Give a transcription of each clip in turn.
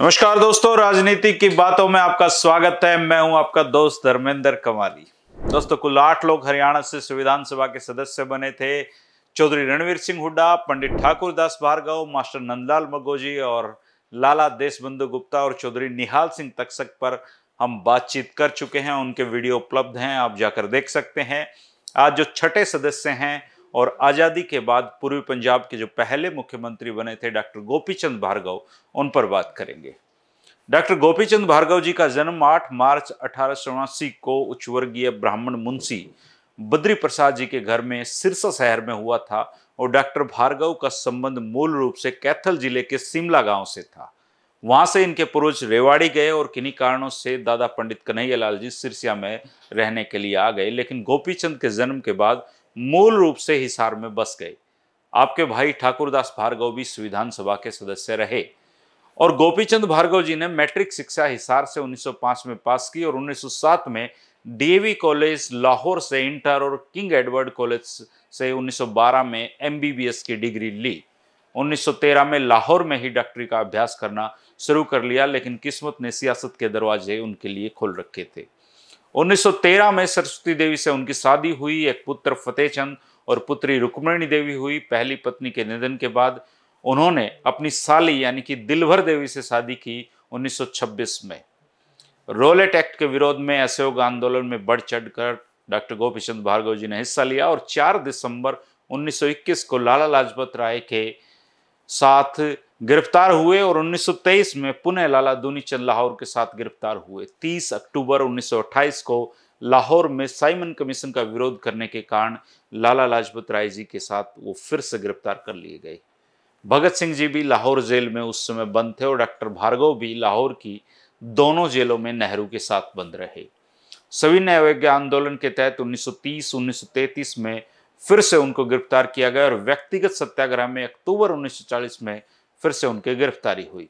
नमस्कार दोस्तों राजनीति की बातों में आपका स्वागत है मैं हूं आपका दोस्त धर्मेंद्र कमाली दोस्तों कुल आठ लोग हरियाणा से विधानसभा के सदस्य बने थे चौधरी रणवीर सिंह हुड्डा पंडित ठाकुर दास भार्गव मास्टर नंदलाल मगोजी और लाला देशबंधु गुप्ता और चौधरी निहाल सिंह तकसक पर हम बातचीत कर चुके हैं उनके वीडियो उपलब्ध हैं आप जाकर देख सकते हैं आज जो छठे सदस्य हैं और आज़ादी के बाद पूर्वी पंजाब के जो पहले मुख्यमंत्री बने थे डॉक्टर गोपीचंद भार्गव उन पर बात करेंगे डॉक्टर गोपीचंद भार्गव जी का जन्म 8 मार्च अठारह को उच्चवर्गीय ब्राह्मण मुंशी बद्री प्रसाद जी के घर में सिरसा शहर में हुआ था और डॉक्टर भार्गव का संबंध मूल रूप से कैथल जिले के सिमला गांव से था वहां से इनके पूर्वज रेवाड़ी गए और किन्हीं कारणों से दादा पंडित कन्हैयालाल जी सिरसिया में रहने के लिए आ गए लेकिन गोपीचंद के जन्म के बाद मूल रूप से हिसार में बस गए आपके भाई ठाकुरदास भार्गव भी विधानसभा के सदस्य रहे और गोपीचंद भार्गव जी ने मैट्रिक शिक्षा हिसार से 1905 में पास की और 1907 में डीएवी कॉलेज लाहौर से इंटर और किंग एडवर्ड कॉलेज से 1912 में एमबीबीएस की डिग्री ली 1913 में लाहौर में ही डॉक्टरी का अभ्यास करना शुरू कर लिया लेकिन किस्मत ने सियासत के दरवाजे उनके लिए खोल रखे थे 1913 में सरस्वती देवी से उनकी शादी हुई एक पुत्र फतेह चंद और पुत्री रुक्मणी देवी हुई पहली पत्नी के निधन के बाद उन्होंने अपनी साली यानी कि दिलभर देवी से शादी की 1926 में रोलेट एक्ट के विरोध में असहयोग आंदोलन में बढ़ चढ़कर डॉक्टर गोपीचंद भार्गव जी ने हिस्सा लिया और 4 दिसंबर 1921 को लाला लाजपत राय के साथ गिरफ्तार हुए और 1923 में पुनः लाला दूनी चंद लाहौर के साथ गिरफ्तार हुए 30 अक्टूबर 1928 को लाहौर में साइमन कमीशन का विरोध करने के कारण लाला लाजपत राय जी के साथ वो फिर से गिरफ्तार कर लिए गए भगत सिंह जी भी लाहौर जेल में उस समय बंद थे और डॉक्टर भार्गव भी लाहौर की दोनों जेलों में नेहरू के साथ बंद रहे सविनय अवज्ञा आंदोलन के तहत 1930-1933 में फिर से उनको गिरफ्तार किया गया और व्यक्तिगत सत्याग्रह में अक्टूबर 1940 में फिर से उनकी गिरफ्तारी हुई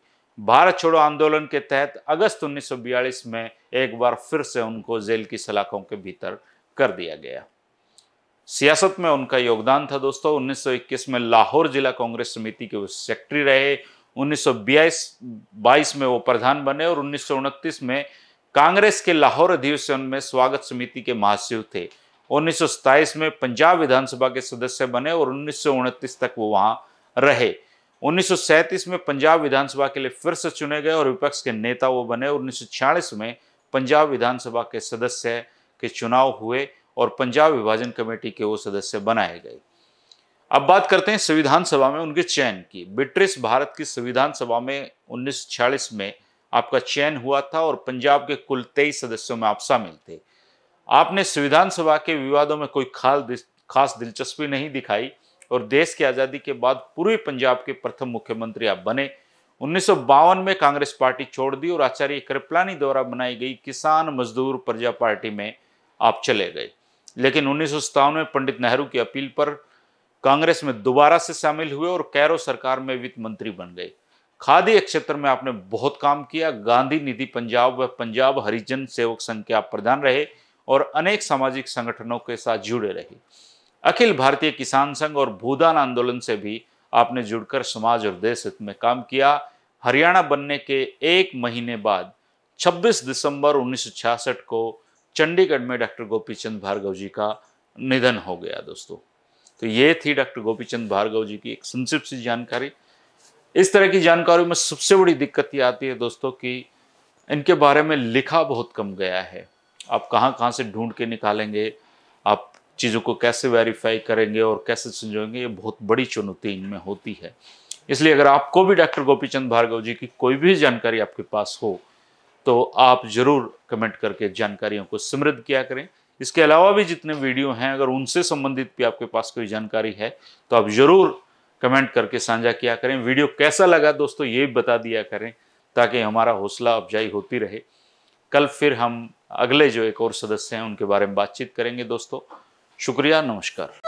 भारत छोड़ो आंदोलन के तहत अगस्त 1942 में एक बार फिर से उनको जेल की सलाखों के भीतर कर दिया गया सियासत में उनका योगदान था दोस्तों 1921 में लाहौर जिला कांग्रेस समिति के वो सेक्रेटरी रहे 1922 में वो प्रधान बने और उन्नीस में कांग्रेस के लाहौर अधिवेशन में स्वागत समिति के महासचिव थे उन्नीस में पंजाब विधानसभा के सदस्य बने और उन्नीस तक वो वहाँ रहे उन्नीस में पंजाब विधानसभा के लिए फिर से चुने गए और विपक्ष के नेता वो बने उन्नीस में पंजाब विधानसभा के सदस्य के चुनाव हुए और पंजाब विभाजन कमेटी के वो सदस्य बनाए गए अब बात करते हैं संविधान सभा में उनके चयन की ब्रिटिश भारत की संविधान सभा में उन्नीस में आपका चयन हुआ था और पंजाब के कुल तेईस सदस्यों में आप शामिल थे आपने संविधान सभा के विवादों में कोई खास खास दिलचस्पी नहीं दिखाई और देश की आज़ादी के बाद पूर्वी पंजाब के प्रथम मुख्यमंत्री आप बने उन्नीस में कांग्रेस पार्टी छोड़ दी और आचार्य कृपलानी द्वारा बनाई गई किसान मजदूर प्रजा पार्टी में आप चले गए लेकिन उन्नीस में पंडित नेहरू की अपील पर कांग्रेस में दोबारा से शामिल हुए और कैरो सरकार में वित्त मंत्री बन गए खादी क्षेत्र में आपने बहुत काम किया गांधी निधि पंजाब व पंजाब हरिजन सेवक संघ के आप प्रधान रहे और अनेक सामाजिक संगठनों के साथ जुड़े रही अखिल भारतीय किसान संघ और भूदान आंदोलन से भी आपने जुड़कर समाज और देश हित में काम किया हरियाणा बनने के एक महीने बाद 26 दिसंबर 1966 को चंडीगढ़ में डॉक्टर गोपी चंद भार्गव जी का निधन हो गया दोस्तों तो ये थी डॉक्टर गोपीचंद भार्गव जी की एक संक्षिप्त सी जानकारी इस तरह की जानकारी में सबसे बड़ी दिक्कत ये आती है दोस्तों कि इनके बारे में लिखा बहुत कम गया है आप कहाँ कहाँ से ढूंढ के निकालेंगे आप चीज़ों को कैसे वेरीफाई करेंगे और कैसे संजोएंगे ये बहुत बड़ी चुनौती इनमें होती है इसलिए अगर आपको भी डॉक्टर गोपीचंद भार्गव जी की कोई भी जानकारी आपके पास हो तो आप ज़रूर कमेंट करके जानकारियों को समृद्ध किया करें इसके अलावा भी जितने वीडियो हैं अगर उनसे संबंधित भी आपके पास कोई जानकारी है तो आप ज़रूर कमेंट करके साझा किया करें वीडियो कैसा लगा दोस्तों ये बता दिया करें ताकि हमारा हौसला अफजाई होती रहे कल फिर हम अगले जो एक और सदस्य हैं उनके बारे में बातचीत करेंगे दोस्तों शुक्रिया नमस्कार